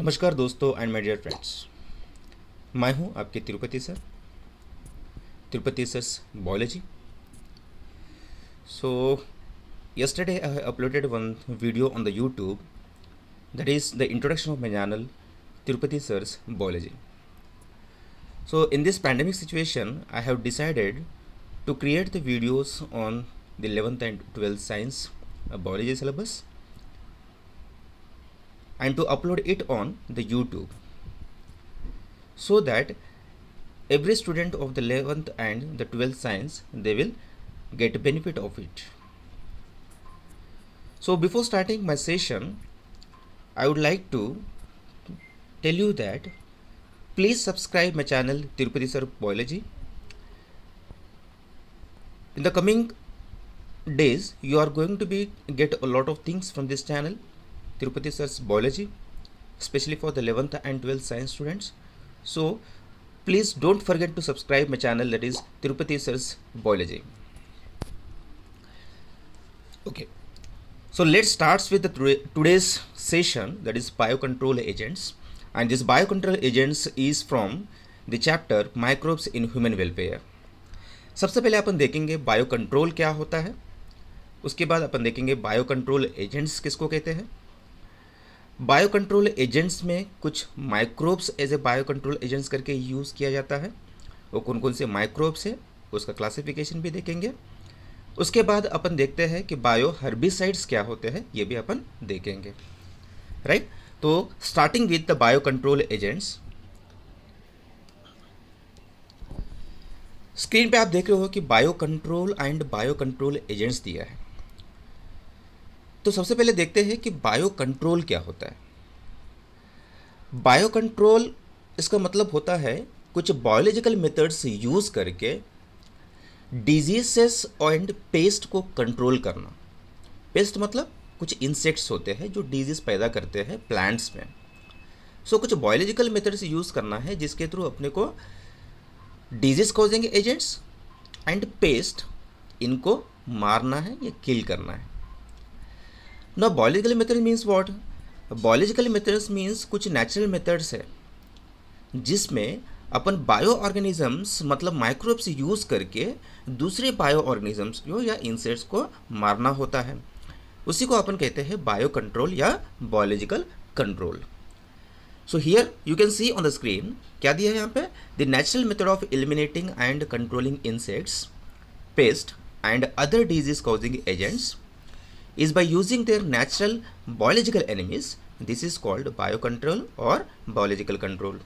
नमस्कार दोस्तों and my dear friends मैं हूं आपके Tirupati sir Tirupati sir biology so yesterday I uploaded one video on the YouTube that is the introduction of my channel Tirupati sir's biology so in this pandemic situation I have decided to create the videos on the eleventh and twelfth science biology syllabus and to upload it on the YouTube so that every student of the 11th and the 12th science they will get benefit of it so before starting my session I would like to tell you that please subscribe my channel Tirupati Sir Biology in the coming days you are going to be get a lot of things from this channel Tirupati Sir's biology, especially for the 11th and 12th science students. So please don't forget to subscribe my channel that is Tirupati Sir's biology. Okay, so let's start with the today's session that is biocontrol agents and this biocontrol agents is from the chapter microbes in human welfare. सबसे पहले अपन देखेंगे bio control क्या होता है उसके बाद अपन देखेंगे bio control agents किसको कहते हैं बायो कंट्रोल एजेंट्स में कुछ microbes as a bio control agents करके यूज़ किया जाता है वो कौन कौन से माइक्रोब्स है उसका क्लासिफिकेशन भी देखेंगे उसके बाद अपन देखते हैं कि बायो हर्बिसाइड्स क्या होते हैं ये भी अपन देखेंगे राइट right? तो starting with the bio control agents screen पे आप देख रहे हो कि bio control and bio control agents दिया है तो सबसे पहले देखते हैं कि बायो कंट्रोल क्या होता है बायो कंट्रोल इसका मतलब होता है कुछ बायोलॉजिकल मेथड्स यूज़ करके डिजीसेस एंड पेस्ट को कंट्रोल करना पेस्ट मतलब कुछ इंसेक्ट्स होते हैं जो डिजीज़ पैदा करते हैं प्लांट्स में सो so, कुछ बायोलॉजिकल मेथड्स यूज़ करना है जिसके थ्रू अपने को disease causing agents and pest इनको मारना है या किल करना है no biological method means what biological methods means कुछ नेचुरल मेथड्स है जिसमें अपन बायो ऑर्गेनिजम्स मतलब माइक्रोब्स यूज़ करके दूसरे बायो ऑर्गेनिजम्स को या इंसेक्ट्स को मारना होता है उसी को अपन कहते हैं बायो कंट्रोल या biological control so here you can see on the screen क्या दिया है यहाँ पे the natural method of eliminating and controlling insects pest and other disease causing agents is by using their natural biological enemies. This is called biocontrol or biological control.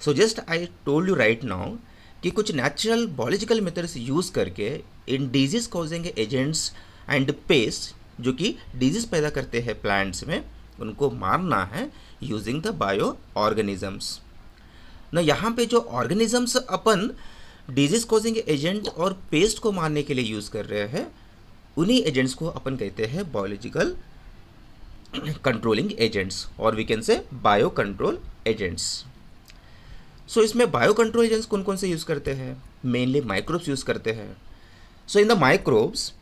So just I told you right now कि कुछ natural biological methods use करके इन disease causing agents and pest जो कि disease पैदा करते हैं plants में उनको मारना है यूजिंग द बायो ऑर्गेनिजम्स ना यहाँ पे जो ऑर्गेनिजम्स अपन डिजीज कॉजिंग एजेंट और पेस्ट को मारने के लिए यूज़ कर रहे हैं उन्हीं एजेंट्स को अपन कहते हैं बायोलॉजिकल कंट्रोलिंग एजेंट्स और we can say bio control agents so इसमें बायो कंट्रोल एजेंट्स कौन कौन से यूज़ करते हैं मेनली माइक्रोब्स यूज़ करते हैं so in the microbes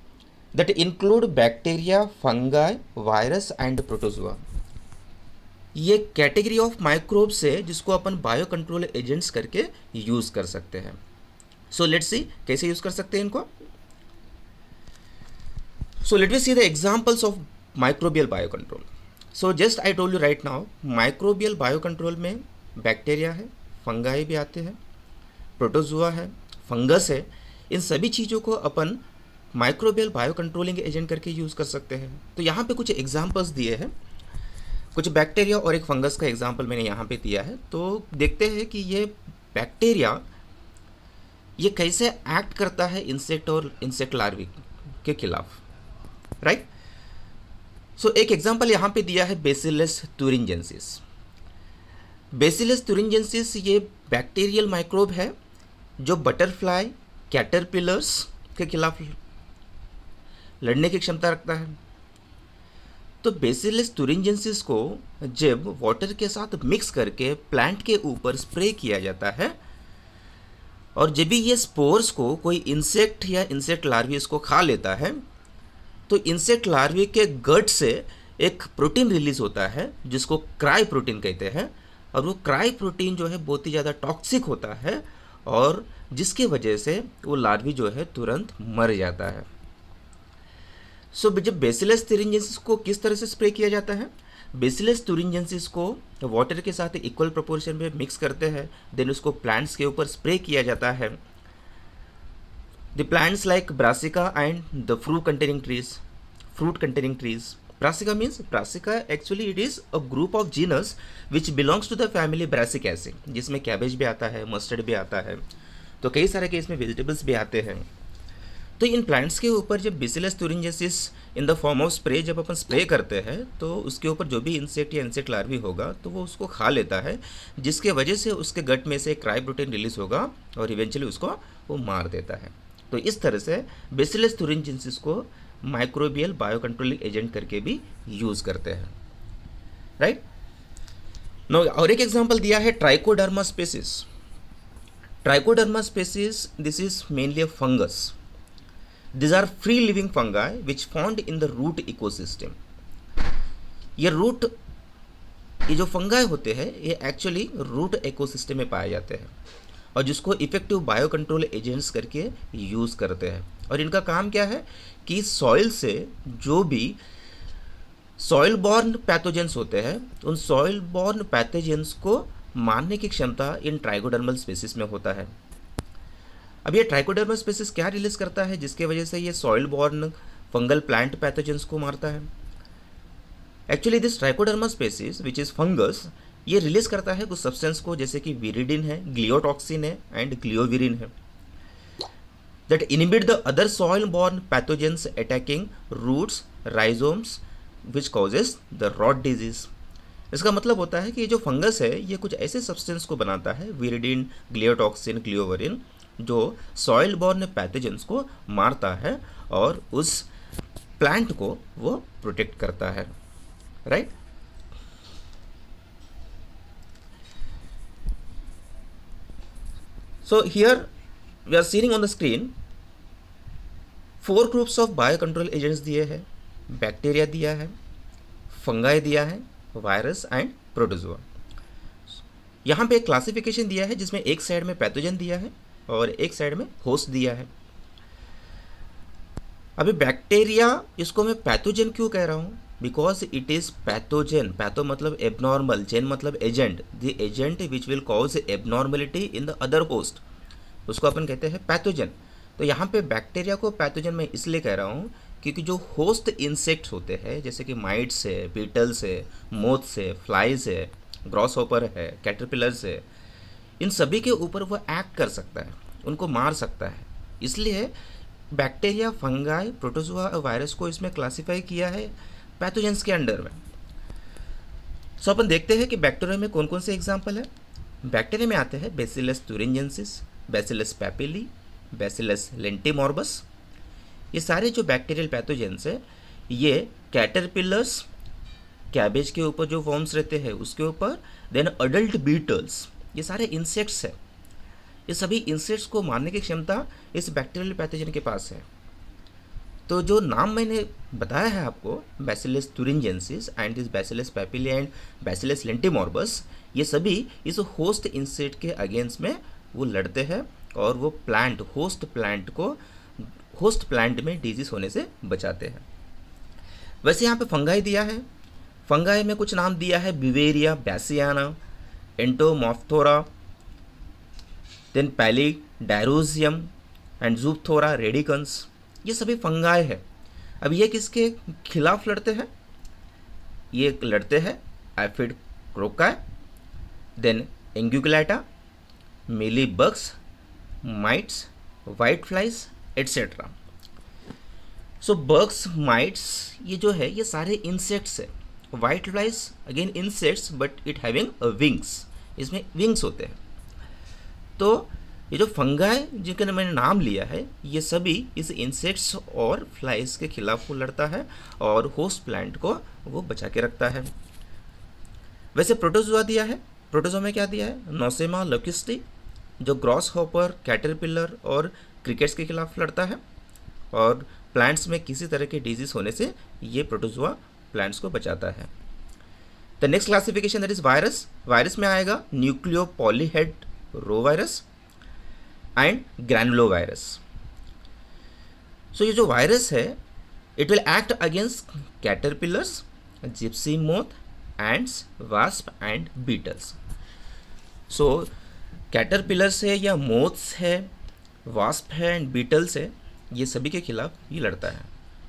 that include bacteria fungi, virus and protozoa. ये कैटेगरी ऑफ माइक्रोब्स है जिसको अपन बायो कंट्रोल एजेंट्स करके यूज़ कर सकते हैं सो लेट्स सी कैसे यूज़ कर सकते हैं इनको So let me see the examples of microbial biocontrol. So just I told you right now microbial biocontrol में bacteria है फंगाई भी आते हैं प्रोटोजुआ है फंगस है इन सभी चीज़ों को अपन माइक्रोबियल बायो कंट्रोलिंग एजेंट करके यूज़ कर सकते हैं तो यहाँ पे कुछ एग्जाम्पल्स दिए हैं कुछ बैक्टीरिया और एक फंगस का एग्जाम्पल मैंने यहाँ पे दिया है तो देखते हैं कि ये बैक्टीरिया ये कैसे एक्ट करता है इंसेक्ट और इंसेक्ट लार्वी के खिलाफ़ राइट सो एक एग्जाम्पल यहां पे दिया है बेसिलस टूरिंजेंसिस बेसिलस टूरिंजेंसिस ये बैक्टीरियल माइक्रोब है जो बटरफ्लाई कैटरपिलर्स के खिलाफ लड़ने की क्षमता रखता है तो बेसिलस टूरिंजेंसिस को जब वाटर के साथ मिक्स करके प्लांट के ऊपर स्प्रे किया जाता है और जब भी ये स्पोर्स को कोई इंसेक्ट या इंसेक्ट लार्वी इसको खा लेता है तो इंसेक्ट लार्वी के गट से एक प्रोटीन रिलीज होता है जिसको क्राई प्रोटीन कहते हैं और वो क्राई प्रोटीन जो है बहुत ही ज़्यादा टॉक्सिक होता है और जिसकी वजह से वो लार्वी जो है तुरंत मर जाता है सो so, जब बेसिलस थेरिंजेंसिस को किस तरह से स्प्रे किया जाता है बेसिलस टूरिंजेंसिस को वाटर के साथ इक्वल प्रोपोर्शन में मिक्स करते हैं देन उसको प्लांट्स के ऊपर स्प्रे किया जाता है The plants like brassica and the fruit containing trees. Fruit containing trees. Brassica means Brassica actually it is a group of genus which belongs to the family Brassicaceae जिसमें cabbage भी आता है mustard भी आता है तो कई सारे के इसमें वेजिटेबल्स भी आते हैं तो इन प्लांट्स के ऊपर जब Bacillus thuringiensis in the form of spray जब अपन स्प्रे करते हैं तो उसके ऊपर जो भी इंसेक्ट या इंसेक्ट लार्वी होगा तो वो उसको खा लेता है जिसके वजह से उसके गट में से क्राइब प्रोटीन रिलीज होगा और इवेंचुअली उसको वो मार देता है तो इस तरह से बेसिलस थुरिनजिनसिस को माइक्रोबियल बायोकंट्रोलिंग एजेंट करके भी यूज़ करते हैं राइट नो और एक एग्जाम्पल दिया है Trichoderma species Trichoderma species this is mainly fungus these are free living fungi which found in the root ecosystem ये रूट ये जो फंगा होते हैं ये एक्चुअली रूट इकोसिस्टम में पाए जाते हैं और जिसको इफेक्टिव बायो कंट्रोल एजेंट्स करके यूज़ करते हैं और इनका काम क्या है कि सॉइल से जो भी सॉइल बॉर्न पैथोजेंस होते हैं उन सॉइल बॉर्न पैथोजेंस को मारने की क्षमता इन ट्राइकोडर्मल स्पेसिस में होता है अब ये ट्राइकोडर्मल स्पेसिस क्या रिलीज करता है जिसके वजह से ये soil borne fungal plant pathogens को मारता है actually this trichodermal species which is fungus ये रिलीज करता है कुछ सब्सटेंस को जैसे कि विरिडिन है ग्लियोटॉक्सिन है एंड ग्लियोविरिन है that inhibit the other soil borne pathogens attacking roots rhizomes which causes the rot disease इसका मतलब होता है कि ये जो फंगस है ये कुछ ऐसे सब्सटेंस को बनाता है विरिडिन ग्लियोटॉक्सिन ग्लियोवरिन जो सॉइल बॉर्न पैथोजेंस को मारता है और उस प्लांट को वो प्रोटेक्ट करता है right right? So here we are seeing on the screen four groups of bio control agents दिए हैं बैक्टीरिया दिया है फंगाई दिया है वायरस एंड प्रोटोजोआ यहाँ पे एक क्लासिफिकेशन दिया है जिसमें एक साइड में पैथोजन दिया है और एक साइड में होस्ट दिया है अभी बैक्टीरिया इसको मैं पैथोजन क्यों कह रहा हूँ because it is pathogen patho मतलब एबनॉर्मल जेन मतलब agent the agent which will cause abnormality in the other host उसको अपन कहते हैं पैथोजन तो यहाँ पे बैक्टीरिया को पैथोजन मैं इसलिए कह रहा हूँ क्योंकि जो होस्ट इंसेक्ट्स होते हैं जैसे कि माइट्स है बीटल्स है मोथ्स है फ्लाइज है ग्रॉस ओपर है कैटरपिलर्स है इन सभी के ऊपर वह एक्ट कर सकता है उनको मार सकता है इसलिए बैक्टीरिया फंगाई प्रोटोजोआ वायरस को इसमें क्लासीफाई किया है पैथोजेंस के अंडर में सो अपन देखते हैं कि बैक्टीरिया में कौन कौन से एग्जाम्पल है बैक्टीरिया में आते हैं Bacillus thuringiensis Bacillus popilliae Bacillus lentimorbus ये सारे जो बैक्टीरियल पैथोजेंस है ये कैटरपिलर्स कैबेज के ऊपर जो फॉर्म्स रहते हैं उसके ऊपर देन अडल्ट बीटल्स ये सारे इंसेक्ट्स हैं ये सभी इंसेक्ट्स को मारने की क्षमता इस बैक्टीरियल पैथोजन के पास है तो जो नाम मैंने बताया है आपको Bacillus thuringiensis and this Bacillus popilliae and Bacillus lentimorbus ये सभी इस होस्ट इंसेट के अगेंस्ट में वो लड़ते हैं और वो प्लांट होस्ट प्लांट को होस्ट प्लांट में डिजीज होने से बचाते हैं वैसे यहाँ पे फंगाई दिया है फंगाई में कुछ नाम दिया है बिवेरिया बैसियाना एंटोमॉफ्थोरा देन पैली डायरोजियम एंड जूपथोरा रेडिकन्स ये सभी फंगाए हैं अब ये किसके खिलाफ लड़ते हैं ये लड़ते हैं एफिड क्रोकाय देन एंग्यूगलाइटा mealybugs mites white flies etcetera so bugs mites ये जो है ये सारे इंसेक्ट्स है white flies again insects but it having wings इसमें विंग्स होते हैं तो ये जो फंगा है जिनका मैंने नाम लिया है ये सभी इस इंसेक्ट्स और फ्लाइज के खिलाफ वो लड़ता है और होस्ट प्लांट को वो बचा के रखता है वैसे प्रोटोजोआ दिया है प्रोटोजो में क्या दिया है नोसेमा लोकिस्टी जो ग्रॉस हॉपर कैटरपिलर और क्रिकेट्स के खिलाफ लड़ता है और प्लांट्स में किसी तरह के डिजीज होने से ये प्रोटोजोआ प्लांट्स को बचाता है the next classification that is virus virus में आएगा nucleopolyhedrovirus and granulovirus so ये जो वायरस है it will act against caterpillars gypsy moth ends wasp and beetles so caterpillars है या मोथ्स है वास्प है एंड बीटल्स है ये सभी के खिलाफ ये लड़ता है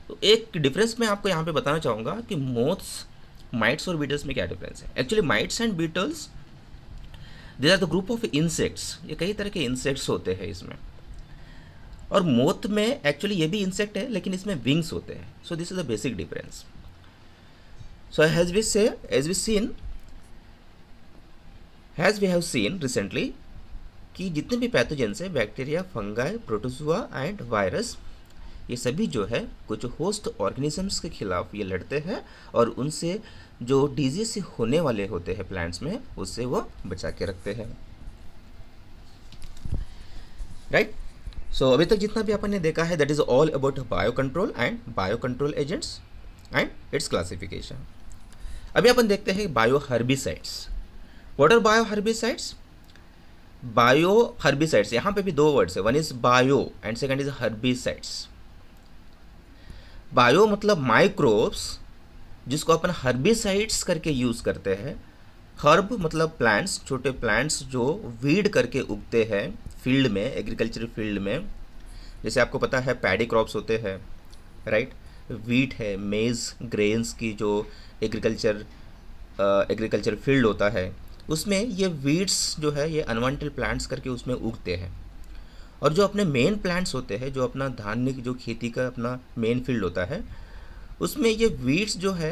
तो एक डिफरेंस मैं आपको यहाँ पे बताना चाहूँगा कि मोथ्स माइट्स और बीटल्स में क्या डिफरेंस है actually mites and beetles this are the group of insects ये कई तरह के इंसेक्ट्स होते हैं इसमें और मोथ में एक्चुअली ये भी इंसेक्ट है लेकिन इसमें विंग्स होते हैं so this is the basic difference so has we say as we seen has we have seen recently कि जितने भी पैथोजेंस हैं bacteria fungi protozoa and virus ये सभी जो है कुछ होस्ट ऑर्गेनिजम्स के खिलाफ ये लड़ते हैं और उनसे जो डिजीज से होने वाले होते हैं प्लांट्स में उससे वो बचा के रखते हैं राइट सो अभी तक जितना भी अपन ने देखा है that is all about bio control and bio control agents and its classification अभी अपन देखते हैं bio herbicides what are bio herbicides bio herbicides यहां पे भी दो वर्ड्स है one is bio and second is herbicides bio मतलब माइक्रोब्स जिसको अपन हर्बिसाइड्स करके यूज़ करते हैं हर्ब मतलब प्लांट्स छोटे प्लांट्स जो वीड करके उगते हैं फील्ड में एग्रीकल्चर फील्ड में जैसे आपको पता है पैडी क्रॉप्स होते हैं राइट वीट है मेज़ ग्रेन्स की जो एग्रीकल्चर एग्रीकल्चर फील्ड होता है उसमें ये वीड्स जो है ये अनवांटेड प्लांट्स करके उसमें उगते हैं और जो अपने मेन प्लांट्स होते हैं जो अपना धान्य जो खेती का अपना मेन फील्ड होता है उसमें ये वीड्स जो है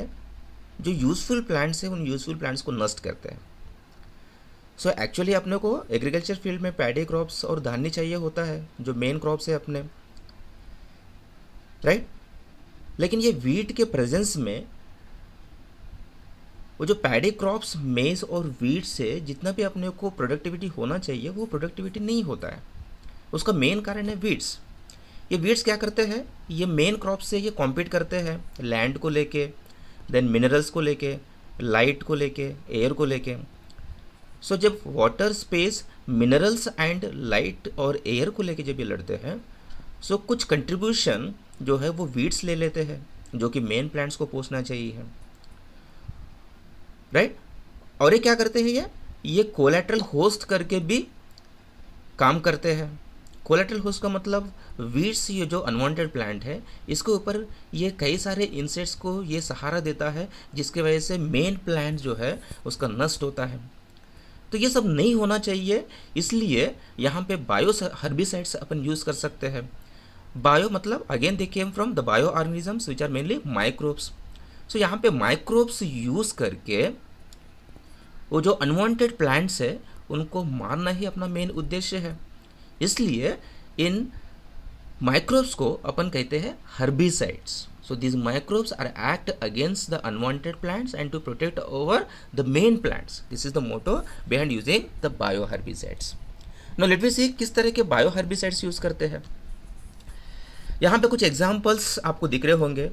जो यूज़फुल प्लांट्स हैं उन यूज़फुल प्लांट्स को नष्ट करते हैं सो एक्चुअली अपने को एग्रीकल्चर फील्ड में पैडी क्रॉप्स और धान्य चाहिए होता है जो मेन क्रॉप्स है अपने राइट right? लेकिन ये वीट के प्रेजेंस में वो जो पैडी क्रॉप्स मेज और वीट से जितना भी अपने को प्रोडक्टिविटी होना चाहिए वो प्रोडक्टिविटी नहीं होता है उसका मेन कारण है वीट्स ये वीड्स क्या करते हैं ये मेन क्रॉप से ये कॉम्पीट करते हैं लैंड को लेके देन मिनरल्स को लेके लाइट को लेके एयर को लेके सो so, जब water space minerals and light और एयर को लेके जब ये लड़ते हैं सो so, कुछ कंट्रीब्यूशन जो है वो वीड्स ले लेते हैं जो कि मेन प्लांट्स को पोसना चाहिए राइट right? और ये क्या करते हैं ये ये कोलेट्रल होस्ट करके भी काम करते हैं कोलेटल होस्ट का मतलब वीड्स ये जो अनवांटेड प्लांट है इसके ऊपर ये कई सारे इंसेक्ट्स को ये सहारा देता है जिसके वजह से मेन प्लांट जो है उसका नष्ट होता है तो ये सब नहीं होना चाहिए इसलिए यहाँ पे बायो हर्बिसाइड्स अपन यूज़ कर सकते हैं बायो मतलब again they came from the bio organisms which are mainly microbes so यहाँ पे माइक्रोब्स यूज़ करके वो जो अनवांटेड प्लांट्स है उनको मारना ही अपना मेन उद्देश्य है इसलिए इन माइक्रोब्स को अपन कहते हैं herbicides so these microbes are act against the unwanted plants and to protect over the main plants this is the motto behind using the bio herbicides now let me see किस तरह के bio herbicides use करते हैं यहाँ पे कुछ examples आपको दिख रहे होंगे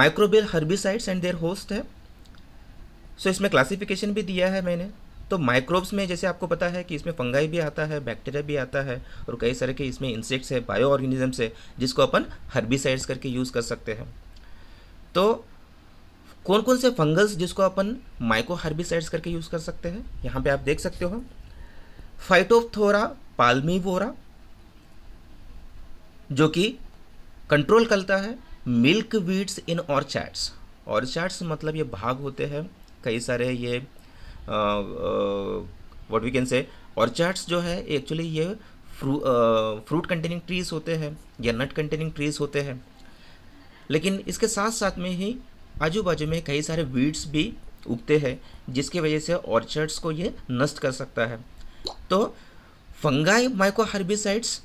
microbial herbicides and their host है सो so, इसमें क्लासिफिकेशन भी दिया है मैंने तो माइक्रोब्स में जैसे आपको पता है कि इसमें फंगाई भी आता है बैक्टीरिया भी आता है और कई सारे के इसमें इंसेक्ट्स है बायो ऑर्गेनिजम्स है जिसको अपन हर्बिसाइड्स करके यूज़ कर सकते हैं तो कौन कौन से फंगस जिसको अपन माइक्रो हर्बिसाइड्स करके यूज़ कर सकते हैं यहाँ पर आप देख सकते हो फाइटोथोरा पालमी जो कि कंट्रोल करता है मिल्क वीड्स इन ऑर्चैड्स ऑर्चैड्स मतलब ये भाग होते हैं कई सारे ये व्हाट वी कैन से ऑर्चार्ड्स जो है एक्चुअली ये फ्रू फ्रूट कंटेनिंग ट्रीज होते हैं या नट कंटेनिंग ट्रीज होते हैं लेकिन इसके साथ साथ में ही आजू बाजू में कई सारे वीड्स भी उगते हैं जिसकी वजह से ऑर्चर्ड्स को ये नष्ट कर सकता है तो fungi myco herbicides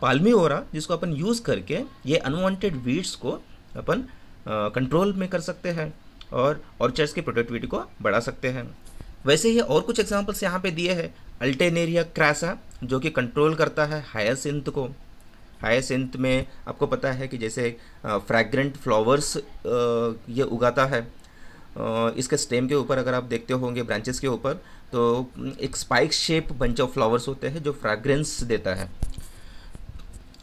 palmivora जिसको अपन यूज़ करके ये अनवांटेड वीड्स को अपन कंट्रोल में कर सकते हैं और ऑर्चर्स की प्रोडक्टिविटी को बढ़ा सकते हैं वैसे ही और कुछ एग्जाम्पल्स यहाँ पे दिए हैं अल्टेनेरिया क्रासा जो कि कंट्रोल करता है सिंथ को सिंथ में आपको पता है कि जैसे फ्रैग्रेंट फ्लावर्स ये उगाता है इसके स्टेम के ऊपर अगर आप देखते होंगे ब्रांचेस के ऊपर तो एक spike shape bunch of flowers होते हैं जो फ्रैग्रेंस देता है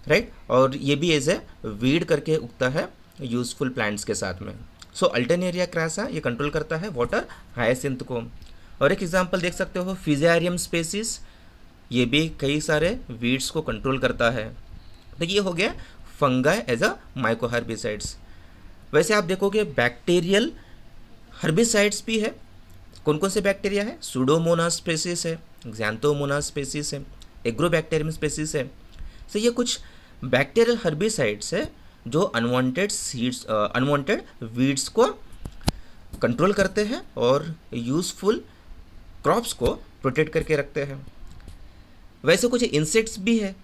राइट और ये भी एज ए वीड करके उगता है यूज़फुल प्लांट्स के साथ में सो एरिया क्रासा ये कंट्रोल करता है वाटर हाइसेंथ को और एक एग्जाम्पल देख सकते हो फिजारियम स्पेसिस ये भी कई सारे वीड्स को कंट्रोल करता है तो ये हो गया फंगा एज अ माइकोहर्बिसाइड्स वैसे आप देखोगे बैक्टीरियल हर्बिसाइड्स भी है कौन कौन से बैक्टीरिया है सुडोमोना स्पेसिस है एक्जैंथोमोनास स्पेसिस है एग्रोबैक्टेरियम स्पेसिस है तो ये कुछ बैक्टीरियल हर्बिसाइड्स है जो अनवांटेड सीड्स अनवांटेड वीड्स को कंट्रोल करते हैं और यूज़फुल क्रॉप्स को प्रोटेक्ट करके रखते हैं वैसे कुछ इंसेक्ट्स भी है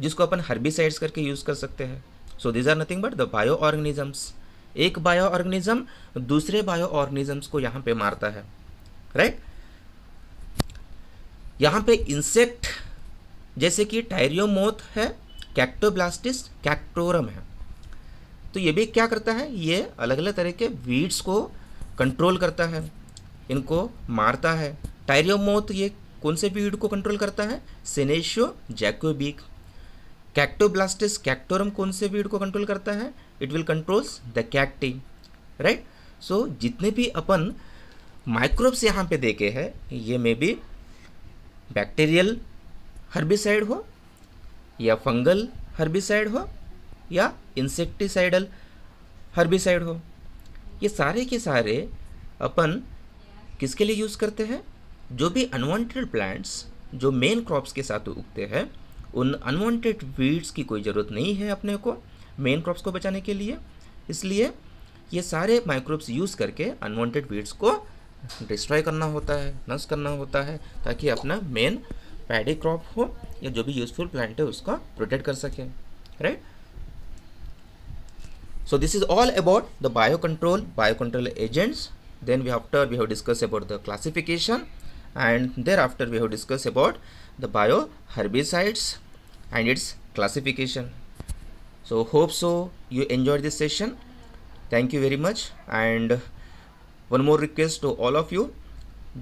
जिसको अपन हर्बिसाइड्स करके यूज़ कर सकते हैं so these are nothing but the bio organisms एक बायो ऑर्गेनिज्म दूसरे बायो ऑर्गेनिजम्स को यहाँ पे मारता है राइट यहाँ पे इंसेक्ट जैसे कि टायरियोमोथ है कैक्टोब्लास्टिस कैक्टोरम है तो ये भी क्या करता है ये अलग अलग तरह के वीड्स को कंट्रोल करता है इनको मारता है टायरियोमोथ ये कौन से वीड को कंट्रोल करता है सेनेशियो जैकोबिक कैक्टोब्लास्टिस कैक्टोरम कौन से वीड को कंट्रोल करता है it will controls the cacti right so जितने भी अपन माइक्रोब्स यहाँ पे देखे हैं ये मे बी बैक्टीरियल हर्बिसाइड हो या फंगल हर्बिसाइड हो या इंसेक्टिसाइडल हर्बिसाइड हो ये सारे के सारे अपन किसके लिए यूज़ करते हैं जो भी अनवांटेड प्लांट्स जो मेन क्रॉप्स के साथ उगते हैं उन अनवांटेड वीड्स की कोई ज़रूरत नहीं है अपने को मेन क्रॉप्स को बचाने के लिए इसलिए ये सारे माइक्रोब्स यूज़ करके अनवांटेड वीड्स को डिस्ट्रॉय करना होता है नष्ट करना होता है ताकि अपना मेन पैडी क्रॉप हो या जो भी यूज़फुल प्लांट है उसका प्रोटेक्ट कर सके right so this is all about the biocontrol biocontrol agents then we to, we have discussed about the classification and thereafter we have discussed about the bio herbicides and its classification so hope so you enjoyed this session thank you very much and one more request to all of you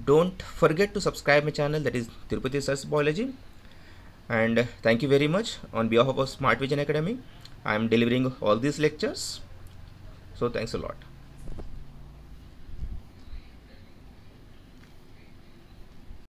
don't forget to subscribe my channel that is Tirupati Search Biology and thank you very much on behalf of Smart Vision Academy I am delivering all these lectures. So thanks a lot.